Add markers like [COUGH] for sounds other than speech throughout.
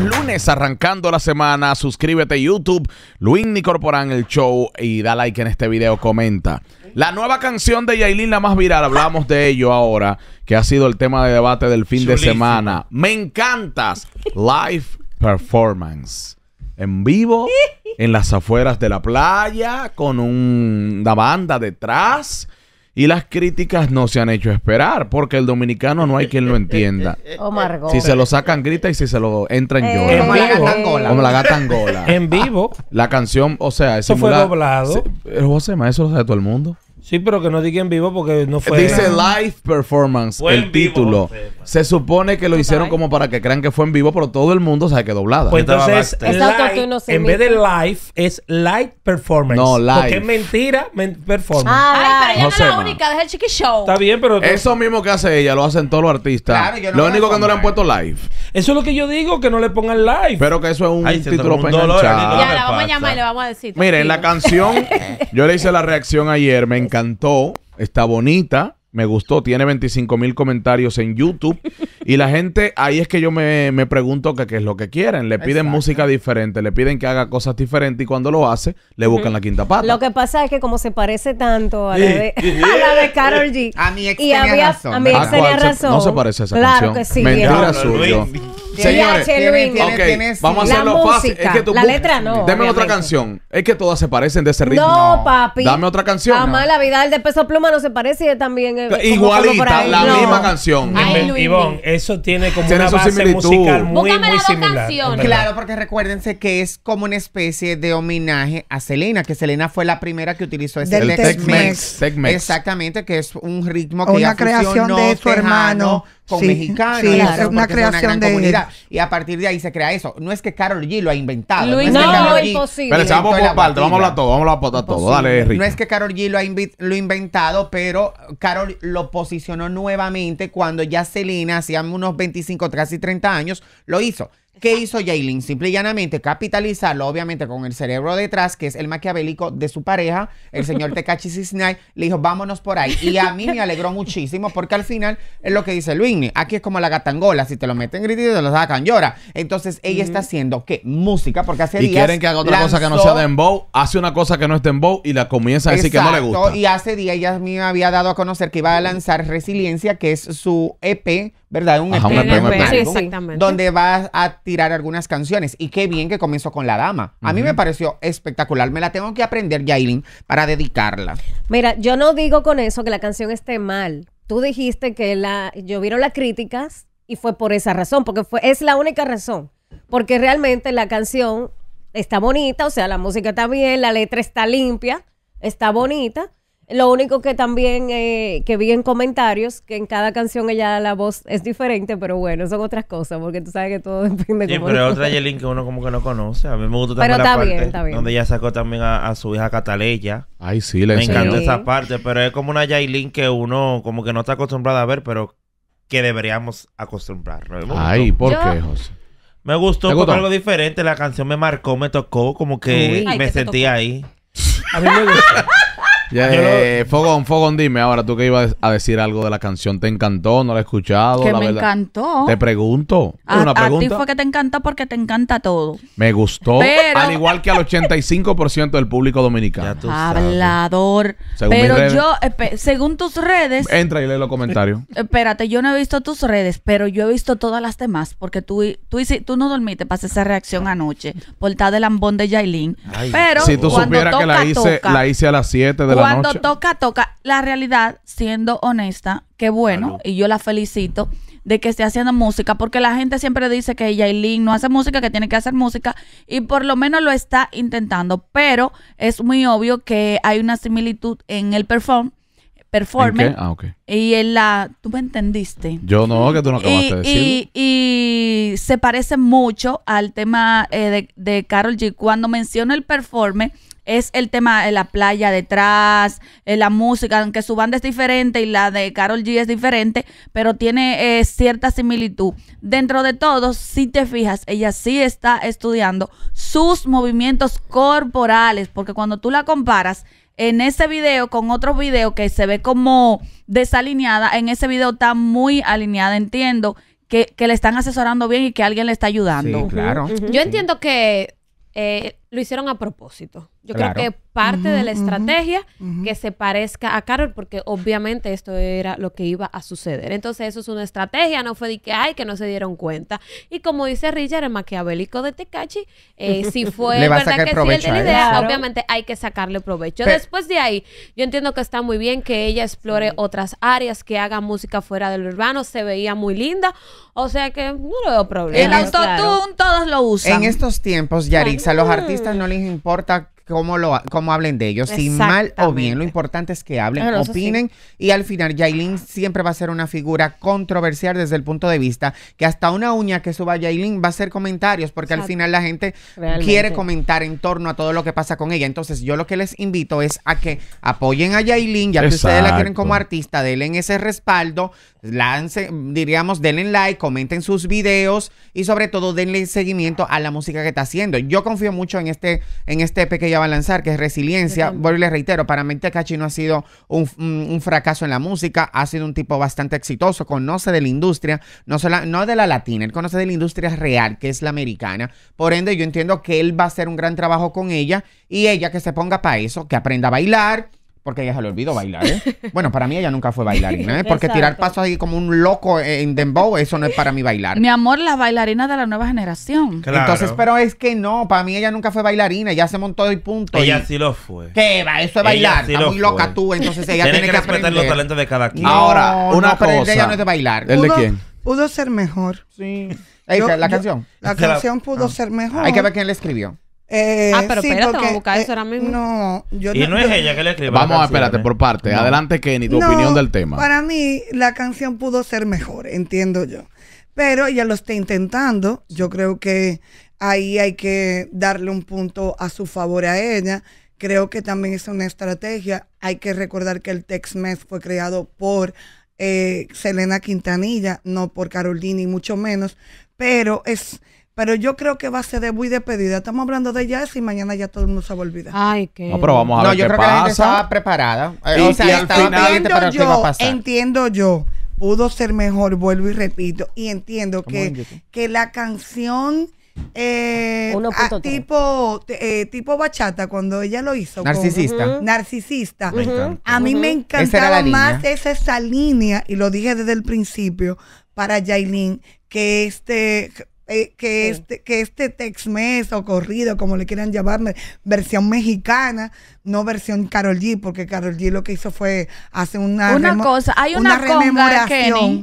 lunes arrancando la semana, suscríbete a YouTube, Luis Corporan el show y da like en este video, comenta. La nueva canción de Yailin, la más viral, hablamos de ello ahora, que ha sido el tema de debate del fin de semana. Me encantas, live performance. En vivo, en las afueras de la playa, con una banda detrás y las críticas no se han hecho esperar, porque el dominicano no hay quien lo entienda. [LAUGHS] Eh, si se lo sacan, grita y si se lo entran, eh, llora. Como la gata Angola. en vivo. La canción, o sea, es Eso fue doblado. Se, eh, Ma, eso lo sabe todo el mundo. Sí, pero que no diga en vivo porque no fue. Dice live performance, el título. Se supone que lo hicieron como para que crean que fue en vivo, pero todo el mundo sabe que doblada. Pues entonces, en vez de live, es live performance. No, live. Porque es mentira, performance. Ah, Ay, pero ella es la única, es el chiqui show. Está bien, pero. Eso mismo que hace ella, lo hacen todos los artistas. lo único que no le han puesto live. Eso es lo que yo digo, que no le pongan live. Pero que eso es un título un Ya, la vamos a llamar y le vamos a decir. Miren, la canción, [LAUGHS] yo le hice la reacción ayer, me encanta. Cantó, está bonita, me gustó, tiene 25 mil comentarios en YouTube. Y la gente, ahí es que yo me, me pregunto qué es lo que quieren. Le piden música diferente, le piden que haga cosas diferentes y cuando lo hace, le buscan la quinta pata. Lo que pasa es que como se parece tanto a la de, Carol [LAUGHS] G. A mi ex tenía razón. A mi ah, razón. No se parece a esa claro canción. Que sí, Mentira suyo. Señores, vamos a hacerlo fácil. la letra no. Deme otra canción. Es que todas se parecen de ese ritmo. No, papi. Dame otra canción. Jamás, la vida del de peso pluma no se parece también. Eh, Igualita, la misma canción. eso tiene como una base musical muy, muy similar. Claro, porque recuérdense que es como una especie de homenaje a Selena, que Selena fue la primera que utilizó ese Tex-Mex. Exactamente, que es un ritmo que la creación de su hermano con mexicanos. es una creación de comunidad. Y a partir de ahí se crea eso. No es que Carol G lo ha inventado. no, es que no Pero estamos por parte, vamos a hablar todo, vamos a hablar todo, Dale, No es que Carol G lo ha inventado, pero Carol lo posicionó nuevamente cuando ya Selena, hacía unos 25, casi 30 años, lo hizo. ¿Qué hizo Jaylin? Simple y llanamente capitalizarlo, obviamente con el cerebro detrás, que es el maquiavélico de su pareja, el señor [LAUGHS] Tekachi Cisnay, le dijo, vámonos por ahí. Y a mí me alegró muchísimo, porque al final es lo que dice Luigny. Aquí es como la gatangola, si te lo meten gritando, te lo sacan llora. Entonces ella está haciendo, ¿qué? Música, porque hace días. Y quieren que haga otra cosa que no sea dembow, hace una cosa que no es dembow y la comienza a decir que no le gusta. Y hace días ella me había dado a conocer que iba a lanzar Resiliencia, que es su EP, ¿verdad? Un EP, e e exactamente. donde va a tirar algunas canciones. Y qué bien que comenzó con La Dama. A mí me pareció espectacular. Me la tengo que aprender, Yailin, para dedicarla. Mira, yo no digo con eso que la canción esté mal. Tú dijiste que la yo vieron las críticas y fue por esa razón, porque fue, es la única razón. Porque realmente la canción está bonita, o sea, la música está bien, la letra está limpia, está bonita lo único que también eh, que vi en comentarios, que en cada canción ella la voz es diferente, pero bueno, son otras cosas, porque tú sabes que todo [LAUGHS] depende de Sí, pero es otra Yelin que uno como que no conoce. A mí me gustó también la parte donde ella sacó también a, su hija Cataleya. Ay, sí, Me encanta esa parte, pero es como una Yailin que uno como que no está acostumbrado a ver, pero que deberíamos acostumbrarnos. Ay, ¿por qué, José? Me gustó, gustó? algo diferente, la canción me marcó, me tocó, como que me sentí ahí. A mí me gustó. [LAUGHS] Eh, Fogón, Fogón, dime ahora tú que ibas a decir algo de la canción. ¿Te encantó? ¿No la he escuchado? Que me encantó. Te pregunto. A, una A ti fue que te encanta porque te encanta todo. Me gustó. Al igual que al 85% del público dominicano. Hablador. Pero yo, según tus redes. Entra y lee los comentarios. [LAUGHS] Espérate, yo no he visto tus redes, pero yo he visto todas las demás porque tú, tú, tú, no dormiste, pasé esa reacción anoche. Portada del lambón de Yailin. pero si tú supieras que la hice, la hice a las 7 de cuando toca, toca. La realidad, siendo honesta, qué bueno, y yo la felicito de que esté haciendo música, porque la gente siempre dice que Yailin no hace música, que tiene que hacer música, y por lo menos lo está intentando, pero es muy obvio que hay una similitud en el perform performance. Ah, y en la. ¿Tú me entendiste? Yo no, que tú no acabaste de decir. Y, se parece mucho al tema eh, de, Carol G. Cuando menciona el performance, es el tema de la playa detrás, eh, la música, aunque su banda es diferente y la de Carol G es diferente, pero tiene eh, cierta similitud. Dentro de todo, si te fijas, ella sí está estudiando sus movimientos corporales, porque cuando tú la comparas, en ese video con otros videos que se ve como desalineada, en ese video está muy alineada, entiendo que, que le están asesorando bien y que alguien le está ayudando. Sí, claro. Yo entiendo que eh, lo hicieron a propósito. Yo creo que parte de la estrategia que se parezca a Carol, porque obviamente esto era lo que iba a suceder. Entonces, eso es una estrategia, no fue de que ay, que no se dieron cuenta. Y como dice Richard, el maquiavélico de Tecachi, eh, [LAUGHS] si fue verdad que sí él tiene idea, obviamente hay que sacarle provecho. Después de ahí, yo entiendo que está muy bien que ella explore otras áreas, que haga música fuera del urbano, se veía muy linda. O sea que no lo veo problema. El autotune todos lo usan. En estos tiempos, Yarixa, los artistas no les importa cómo, lo, cómo hablen de ellos, si mal o bien. Lo importante es que hablen, opinen y al final Yailin siempre va a ser una figura controversial desde el punto de vista que hasta una uña que suba Yailin va a ser comentarios porque al final la gente quiere comentar en torno a todo lo que pasa con ella. Entonces yo lo que les invito es a que apoyen a Yailin, ya que ustedes la quieren como artista, denle ese respaldo, lance, diríamos, denle like, comenten sus videos y sobre todo denle seguimiento a la música que está haciendo. Yo confío mucho en este, en este pequeño va a lanzar, que es resiliencia. Vuelvo y les reitero, para mí Tecachi no ha sido un, fracaso en la música, ha sido un tipo bastante exitoso, conoce de la industria, no, no de la latina, él conoce de la industria real, que es la americana. Por ende, yo entiendo que él va a hacer un gran trabajo con ella y ella que se ponga para eso, que aprenda a bailar, porque ella se le olvidó bailar, ¿eh? [LAUGHS] Bueno, para mí ella nunca fue bailarina, ¿eh? Porque tirar pasos ahí como un loco en dembow, eso no es para mí bailar. Mi amor, la bailarina de la nueva generación. Claro. Entonces, pero es que no, para mí ella nunca fue bailarina, ella se montó y punto. Ella sí lo fue. ¿Qué va? Eso es bailar. Sí Está muy loca tú, entonces ella tiene que, que respetar aprender. los talentos de cada quien. Ahora, una cosa. ella no es de bailar. ¿El de quién? Pudo ser mejor. Sí. la canción. la canción pudo ah. ser mejor. Hay que ver quién le escribió. Eh, ah, pero sí, espérate, buscar eh, eso ahora mismo. No, Y no, es ella que le escribe. Vamos, espérate, ¿eh? por parte. Adelante, Kenny, tu opinión del tema. Para mí, la canción pudo ser mejor, entiendo yo. Pero ella lo está intentando. Yo creo que ahí hay que darle un punto a su favor a ella. Creo que también es una estrategia. Hay que recordar que el text mess fue creado por Selena Quintanilla, no por Carolina y mucho menos. Pero es pero yo creo que va a ser de muy despedida. Estamos hablando de ella y mañana ya todo el mundo se va a olvidar. Ay, qué. No, pero vamos a no, yo creo que la gente estaba preparada. Eh, o estaba para yo, Entiendo yo. Pudo ser mejor, vuelvo y repito. Y entiendo que, la canción eh, ah, tipo eh, tipo bachata cuando ella lo hizo narcisista narcisista a mí me encantaba más esa, esa línea y lo dije desde el principio para Jailin que este eh, que, este, que este tex mes o corrido, como le quieran llamarme, versión mexicana, no versión Carol G, porque Carol G lo que hizo fue hace una. cosa, hay una, conga,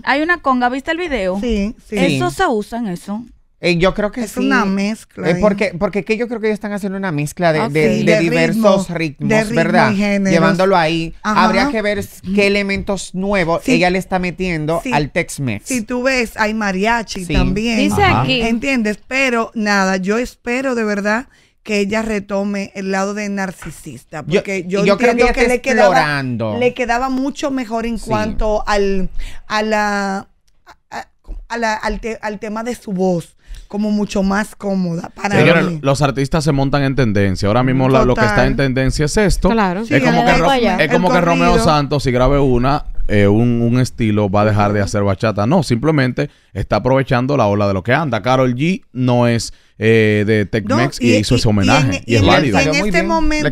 Hay una conga, ¿viste el video? Sí, sí. Eso se usa en eso. Eh, yo creo que es una mezcla. Eh, porque porque que yo creo que ellos están haciendo una mezcla de, ah, de, diversos ritmos, ¿verdad? Llevándolo ahí. Habría que ver qué mm. elementos nuevos ella le está metiendo al Tex-Mex. Si tú ves, hay mariachi también. Dice aquí. ¿Entiendes? Pero nada, yo espero de verdad que ella retome el lado de narcisista. Porque yo, creo que, le, quedaba, le, quedaba, mucho mejor en cuanto al, a la, al, al, tema de su voz como mucho más cómoda para Señora, Los artistas se montan en tendencia. Ahora mismo lo que está en tendencia es esto. Claro. es como, que, es Romeo Santos, si grabe una, eh, un, un, estilo, va a dejar de hacer bachata. No, simplemente está aprovechando la ola de lo que anda. Carol G no es eh, de Tecmex y, hizo ese homenaje. E- y, es válido. En este momento,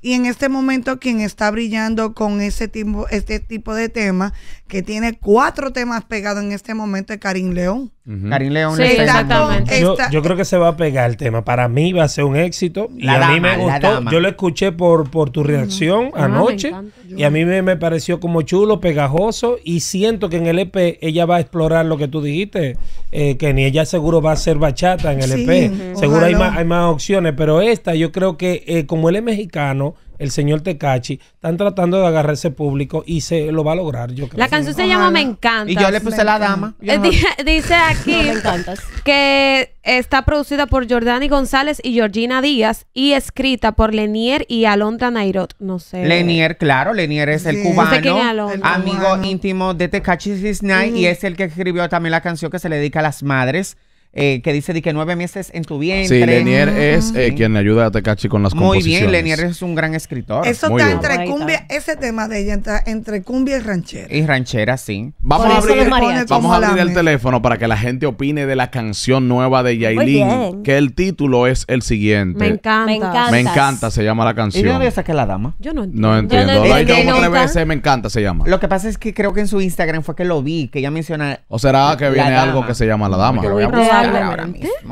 y en este momento, quien está brillando con ese este tipo de tema que tiene cuatro temas pegados en este momento, es Karim León. Karim León. exactamente. Yo, creo que se va a pegar el tema. Para mí va a ser un éxito. y a mí me gustó. Yo lo escuché por, por tu reacción ah, anoche. y a mí me, pareció como chulo, pegajoso. Y siento que en el EP ella va a explorar lo que tú dijiste. Eh, que ni ella seguro va a ser bachata en el EP Seguro hay más, opciones, pero esta yo creo que eh, como él es mexicano, el señor Tecachi, están tratando de agarrarse público y se lo va a lograr, yo La canción se llama Me encanta. Y yo le puse la dama. [LAUGHS] dice aquí que está producida por Jordani González y Georgina Díaz y escrita por Lenier y Alondra Nairot. No sé. Lenier, claro, Lenier es el cubano, amigo íntimo de Tecachi Cisnay y es el que escribió también la canción que se le dedica a las madres eh, que dice de que nueve meses en tu vientre. Sí, Lenier es eh, quien le ayuda a Tecachi con las composiciones. Muy bien, Lenier es un gran escritor. Eso está entre cumbia, ese tema de ella está entre cumbia y ranchera. Y ranchera, sí. Vamos a abrir, vamos a abrir el teléfono para que la gente opine de la canción nueva de Yailin, que el título es el siguiente. Me encanta. Me encanta, se llama la canción. ¿Y que la dama? Yo no entiendo. No entiendo. Yo me encanta se llama. Lo que pasa es que creo que en su Instagram fue que lo vi, que ella menciona. O será que viene algo que se llama la dama.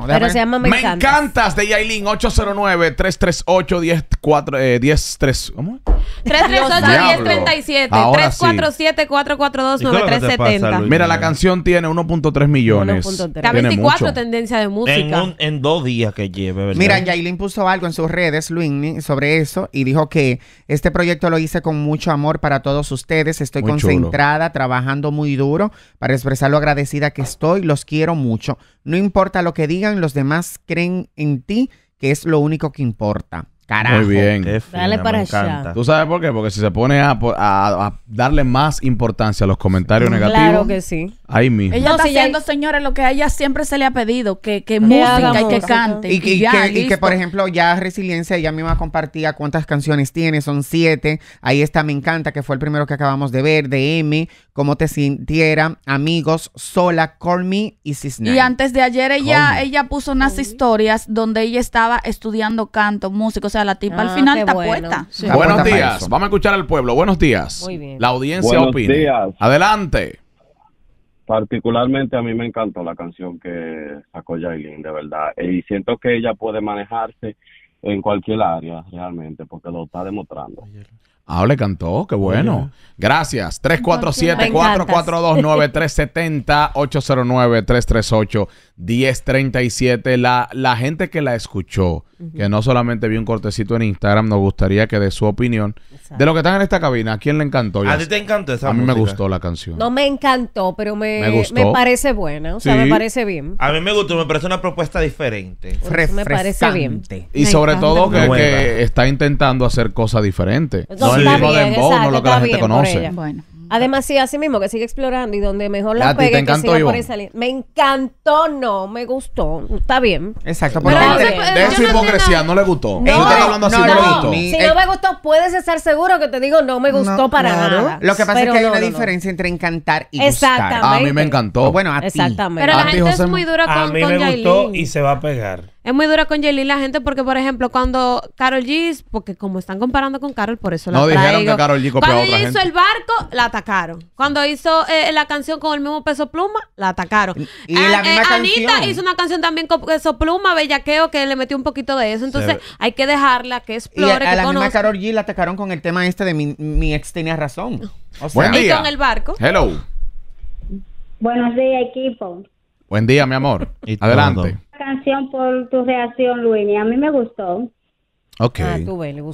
Pero se llama Me, me encantas. de Yailin 809-338-103. ¿Cómo? 338-1037. 347-442-9370. Mira, la canción tiene 1.3 millones. 1.3. Está 24 Tendencia de música. En, dos días que lleve, ¿verdad? Mira, Yailin puso algo en sus redes, Luigny, sobre eso y dijo que este proyecto lo hice con mucho amor para todos ustedes. Estoy concentrada, trabajando muy duro para expresar lo agradecida que estoy. Los quiero mucho. No importa lo que digan, los demás creen en ti, que es lo único que importa. Carajo. Muy bien. Dale para allá. ¿Tú sabes por qué? Porque si se pone a, darle más importancia a los comentarios negativos. Claro que sí. Ahí mismo. Ella está haciendo, señores, lo que a ella siempre se le ha pedido: que, que música y que cante. Y, que, por ejemplo, ya Resiliencia, ella misma compartía cuántas canciones tiene. Son siete. Ahí está Me Encanta, que fue el primero que acabamos de ver, de M. Cómo te sintiera, amigos, sola, Call Me y Cisne. Y antes de ayer, ella, ella puso unas historias donde ella estaba estudiando canto, músicos o sea, la tipa al ah, final está puesta. Buenos días, vamos a escuchar al pueblo. Buenos días. Muy bien. La audiencia opina. Buenos Días. Adelante. Particularmente a mí me encantó la canción que sacó Jailin, de verdad. Y siento que ella puede manejarse en cualquier área, realmente, porque lo está demostrando. Ah, le cantó, qué bueno. Gracias. 347-442-9370, 809-338. 10.37. La, la gente que la escuchó, que no solamente vio un cortecito en Instagram, nos gustaría que de su opinión de lo que están en esta cabina. ¿A quién le encantó? ¿A ti te encantó esa A mí me gustó la canción. No me encantó, pero me, parece buena. O sea, me parece bien. A mí me gustó, me parece una propuesta diferente. Me parece bien. Y sobre todo que, está intentando hacer cosas diferentes. no el de dembow, no lo que la gente conoce. Bueno. Ah, además, sí, así mismo, que sigue explorando y donde mejor la pegue, que siga por ahí saliendo. Me encantó, no, me gustó. Está bien. Exacto, pero de, de hipocresía no, le gustó. No, no, Si eh, no me gustó, puedes estar seguro que te digo no me gustó para nada. Lo que pasa es que hay una diferencia entre encantar y gustar. A mí me encantó. Bueno, a ti. Exactamente. Pero la gente es muy dura con A mí me gustó y se va a pegar. Es muy dura con Jelly la gente porque, por ejemplo, cuando Carol G, porque como están comparando con Carol, por eso la No, dijeron que Carol G copió a Cuando ella hizo el barco, la atacaron. Cuando hizo eh, la canción con el mismo peso pluma, la atacaron. Y la ah, misma eh, Anita hizo una canción también con peso pluma, bellaqueo, que le metió un poquito de eso. Entonces, hay que dejarla que Y la a, a la misma Carol G la atacaron con el tema este de mi, ex tenía razón. O sea, Buen Y con el barco. Hello. Buenos días, equipo. Buen día, mi amor. Adelante por tu reacción, Luini. A mí me gustó. Ok. Ah,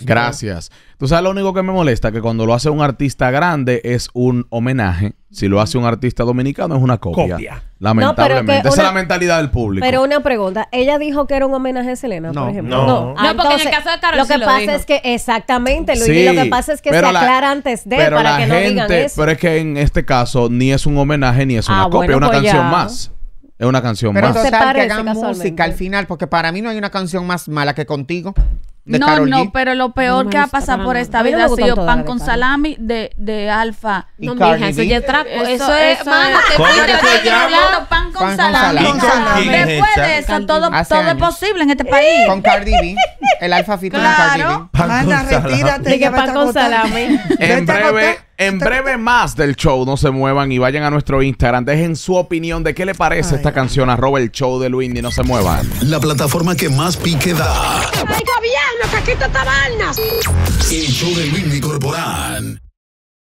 Gracias. Tú sabes lo único que me molesta, que cuando lo hace un artista grande es un homenaje. Si lo hace un artista dominicano es una copia. Lamentablemente. Esa es la mentalidad del público. Pero una pregunta, ella dijo que era un homenaje a Selena, No, por ejemplo. no. No, porque en el caso de Karol Lo que pasa es que, exactamente, Luis, lo que pasa es que se aclara antes de, pero para que no digan Pero es que en este caso ni es un homenaje ni es una ah, copia, es una pues canción más. Es una canción más. Pero total, que hagan música al final, porque para mí no hay una canción más mala que Contigo. De no, no, pero lo peor que ha pasado por esta vida ha sido pan con salami de, de alfa. No, mija, eso ya es Eso, es con, salami. Con Después de eso, todo, todo es posible en este país. Con Cardi B. El alfa claro. con Cardi B. retírate. con [LAUGHS] En breve. En breve más del show, no se muevan y vayan a nuestro Instagram. Dejen su opinión de qué le parece esta canción. Arroba el show de Luindy no se muevan. La plataforma que más pique da. ¡El gobierno, Caquito Tabarnas! El show de Luindy Corporán.